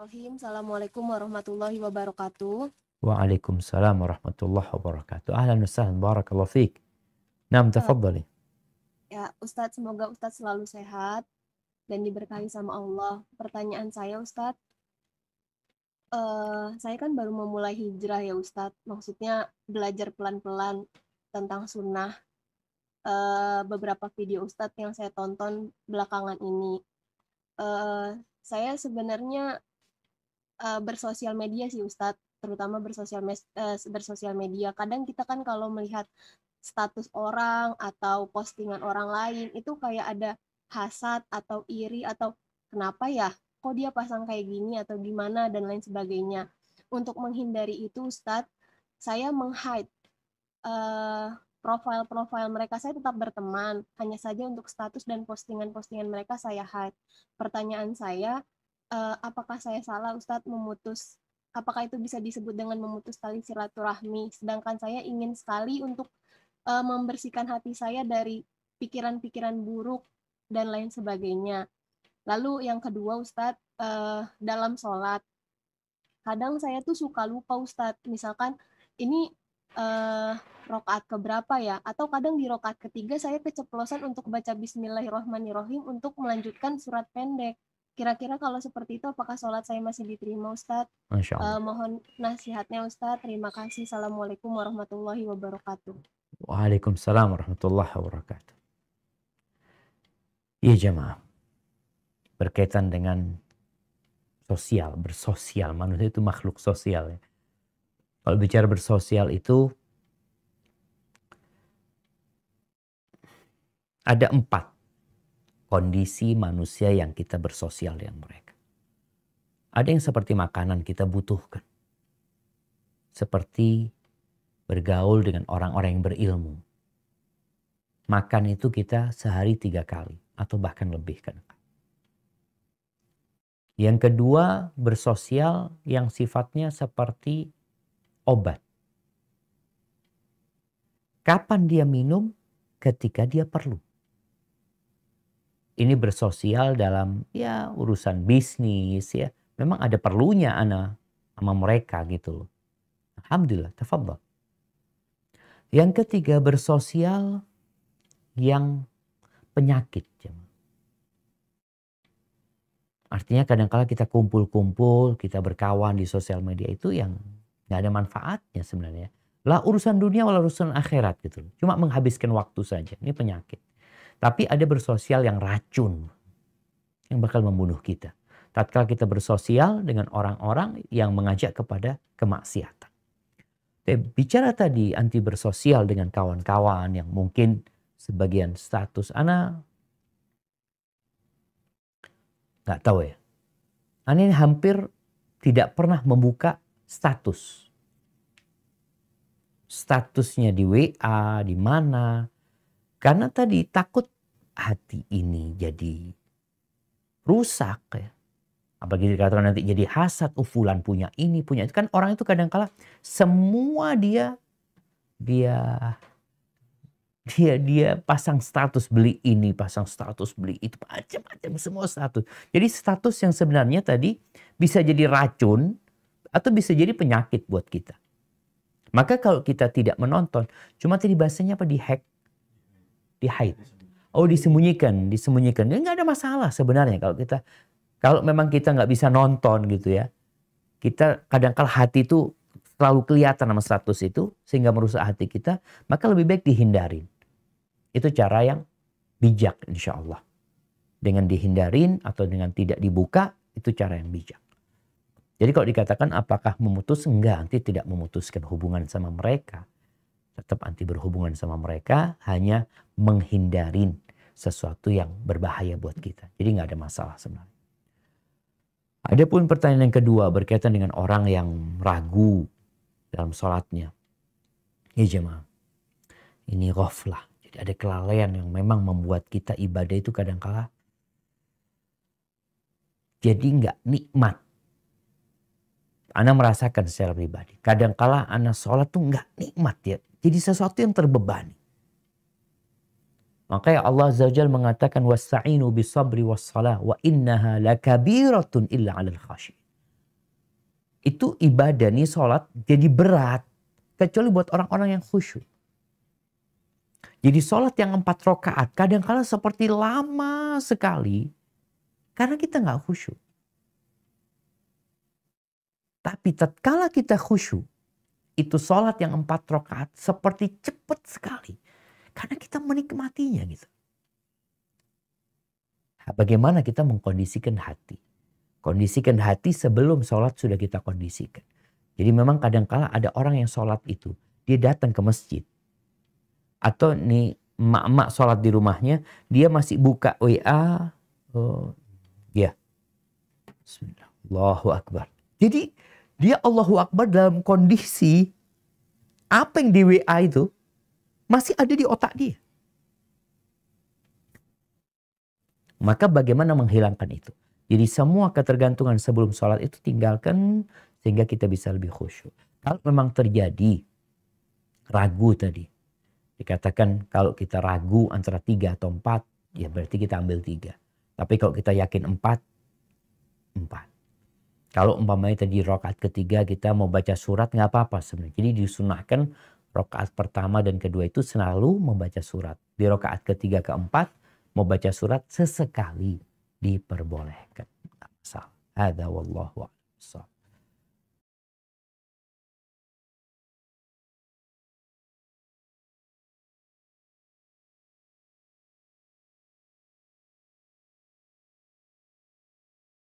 Bismillahirrahmanirrahim. Assalamualaikum warahmatullahi wabarakatuh. Waalaikumsalam warahmatullahi wabarakatuh. Ahlan wa barakallahu fiik. Naam tafadhali. Ya, Ustadz semoga Ustadz selalu sehat dan diberkahi sama Allah. Pertanyaan saya Ustadz, uh, saya kan baru memulai hijrah ya Ustadz, maksudnya belajar pelan-pelan tentang sunnah. Uh, beberapa video Ustadz yang saya tonton belakangan ini. Uh, saya sebenarnya Eh, bersosial media sih Ustadz terutama bersosial mes, uh, bersosial media kadang kita kan kalau melihat status orang atau postingan orang lain itu kayak ada hasad atau iri atau kenapa ya kok dia pasang kayak gini atau gimana dan lain sebagainya untuk menghindari itu Ustadz saya menghide uh, eh, profil-profil mereka saya tetap berteman hanya saja untuk status dan postingan-postingan mereka saya hide pertanyaan saya uh, apakah saya salah Ustadz memutus apakah itu bisa disebut dengan memutus tali silaturahmi sedangkan saya ingin sekali untuk uh, membersihkan hati saya dari pikiran-pikiran buruk dan lain sebagainya lalu yang kedua Ustadz uh, dalam sholat kadang saya tuh suka lupa Ustadz misalkan ini uh, rokaat keberapa ya atau kadang di rokaat ketiga saya keceplosan untuk baca Bismillahirrahmanirrahim untuk melanjutkan surat pendek Kira-kira kalau seperti itu apakah sholat saya masih diterima Ustaz Masya eh, Allah. Uh, mohon nasihatnya Ustaz Terima kasih. Assalamualaikum warahmatullahi wabarakatuh. Waalaikumsalam warahmatullahi wabarakatuh. Iya jemaah. Berkaitan dengan sosial, bersosial. Manusia itu makhluk sosial. Ya. Kalau bicara bersosial itu ada empat kondisi manusia yang kita bersosial dengan mereka. Ada yang seperti makanan kita butuhkan. Seperti bergaul dengan orang-orang yang berilmu. Makan itu kita sehari tiga kali atau bahkan lebih kan. Yang kedua bersosial yang sifatnya seperti obat. Kapan dia minum? Ketika dia perlu ini bersosial dalam ya urusan bisnis ya. Memang ada perlunya ana sama mereka gitu loh. Alhamdulillah, tafadhol. Yang ketiga bersosial yang penyakit. Artinya kadang-kala kita kumpul-kumpul, kita berkawan di sosial media itu yang nggak ada manfaatnya sebenarnya. Lah urusan dunia walau urusan akhirat gitu. Cuma menghabiskan waktu saja. Ini penyakit. Tapi ada bersosial yang racun yang bakal membunuh kita. Tatkala kita bersosial dengan orang-orang yang mengajak kepada kemaksiatan. Bicara tadi anti bersosial dengan kawan-kawan yang mungkin sebagian status anak nggak tahu ya. Ana ini hampir tidak pernah membuka status. Statusnya di WA, di mana, karena tadi takut hati ini jadi rusak ya. Apalagi dikatakan nanti jadi hasad, ufulan oh, punya ini, punya itu. Kan orang itu kadang kala semua dia, dia, dia, dia pasang status beli ini, pasang status beli itu, macam-macam semua status. Jadi status yang sebenarnya tadi bisa jadi racun atau bisa jadi penyakit buat kita. Maka kalau kita tidak menonton, cuma tadi bahasanya apa di hack di haid. Oh disembunyikan, disembunyikan. Ya nggak ada masalah sebenarnya kalau kita kalau memang kita nggak bisa nonton gitu ya. Kita kadang kala hati itu terlalu kelihatan sama status itu sehingga merusak hati kita, maka lebih baik dihindarin. Itu cara yang bijak insya Allah. Dengan dihindarin atau dengan tidak dibuka, itu cara yang bijak. Jadi kalau dikatakan apakah memutus, enggak, nanti tidak memutuskan hubungan sama mereka. Tetap anti berhubungan sama mereka, hanya menghindarin sesuatu yang berbahaya buat kita. Jadi nggak ada masalah sebenarnya. Ada pun pertanyaan yang kedua berkaitan dengan orang yang ragu dalam sholatnya. ini ya, jemaah, ini ghaflah. Jadi ada kelalaian yang memang membuat kita ibadah itu kadang kadangkala jadi nggak nikmat. Anda merasakan secara pribadi. kadang kala Anda sholat tuh nggak nikmat ya. Jadi sesuatu yang terbebani. Makanya Allah Azza mengatakan wasta'inu bisabri wassalah wa innaha lakabiratun illa 'alal khasyi. Itu ibadah nih salat jadi berat kecuali buat orang-orang yang khusyuk. Jadi sholat yang empat rokaat kadang-kala seperti lama sekali karena kita nggak khusyuk. Tapi tatkala kita khusyuk, itu sholat yang empat rokaat seperti cepat sekali. Karena kita menikmatinya gitu. Bagaimana kita mengkondisikan hati? Kondisikan hati sebelum sholat sudah kita kondisikan. Jadi memang kadangkala ada orang yang sholat itu. Dia datang ke masjid. Atau nih emak-emak sholat di rumahnya. Dia masih buka WA. Oh, ya. Allahu Akbar. Jadi dia Allahu Akbar dalam kondisi apa yang di WA itu masih ada di otak dia. Maka bagaimana menghilangkan itu? Jadi semua ketergantungan sebelum sholat itu tinggalkan sehingga kita bisa lebih khusyuk. Kalau memang terjadi ragu tadi, dikatakan kalau kita ragu antara tiga atau empat, ya berarti kita ambil tiga. Tapi kalau kita yakin empat, empat. Kalau umpamanya tadi rokat ketiga kita mau baca surat nggak apa-apa sebenarnya. Jadi disunahkan Rokaat pertama dan kedua itu selalu membaca surat. Di rokaat ketiga keempat membaca surat sesekali diperbolehkan. Asal. Ada wallahu a'lam.